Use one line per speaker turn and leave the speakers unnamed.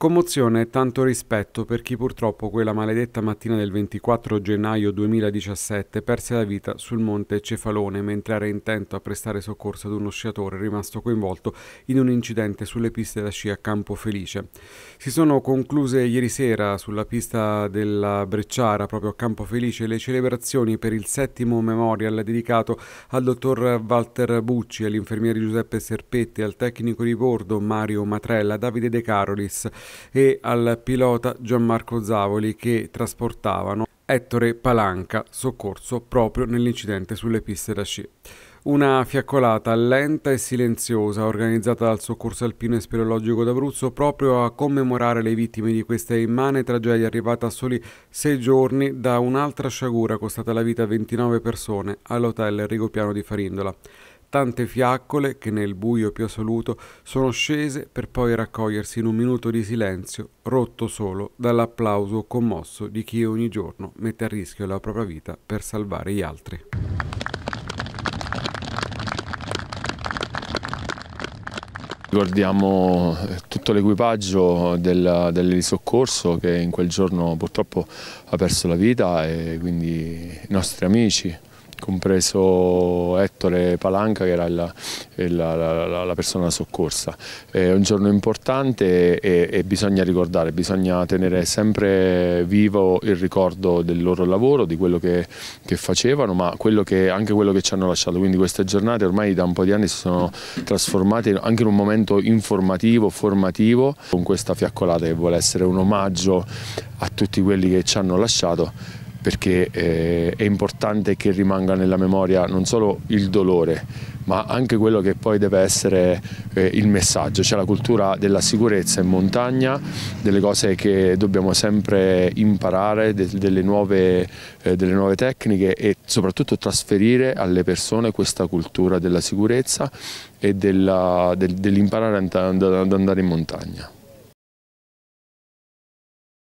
Commozione e tanto rispetto per chi purtroppo quella maledetta mattina del 24 gennaio 2017 perse la vita sul monte Cefalone mentre era intento a prestare soccorso ad uno sciatore rimasto coinvolto in un incidente sulle piste da sci a Campo Felice. Si sono concluse ieri sera sulla pista della Brecciara, proprio a Campo Felice, le celebrazioni per il settimo memorial dedicato al dottor Walter Bucci, all'infermiere Giuseppe Serpetti, al tecnico di bordo Mario Matrella, Davide De Carolis e al pilota Gianmarco Zavoli che trasportavano Ettore Palanca, soccorso proprio nell'incidente sulle piste da sci. Una fiaccolata lenta e silenziosa organizzata dal Soccorso Alpino e Speleologico d'Abruzzo proprio a commemorare le vittime di questa immane tragedia arrivata a soli sei giorni da un'altra sciagura costata la vita a 29 persone all'hotel Rigopiano di Farindola tante fiaccole che nel buio più assoluto sono scese per poi raccogliersi in un minuto di silenzio, rotto solo dall'applauso commosso di chi ogni giorno mette a rischio la propria vita per salvare gli altri.
Ricordiamo eh, tutto l'equipaggio del, dell'elisoccorso che in quel giorno purtroppo ha perso la vita e quindi i nostri amici, compreso Ettore Palanca che era la, la, la, la persona soccorsa. È un giorno importante e, e, bisogna ricordare, bisogna tenere sempre vivo il ricordo del loro lavoro, di quello che, che facevano, ma quello che, anche quello che ci hanno lasciato. Quindi queste giornate ormai da un po' di anni si sono trasformate anche in un momento informativo, formativo, con questa fiaccolata che vuole essere un omaggio a tutti quelli che ci hanno lasciato perché eh, è importante che rimanga nella memoria non solo il dolore, ma anche quello che poi deve essere eh, il messaggio, cioè la cultura della sicurezza in montagna, delle cose che dobbiamo sempre imparare, de delle, nuove, eh, delle, nuove, tecniche e soprattutto trasferire alle persone questa cultura della sicurezza e dell'imparare dell ad andare in montagna.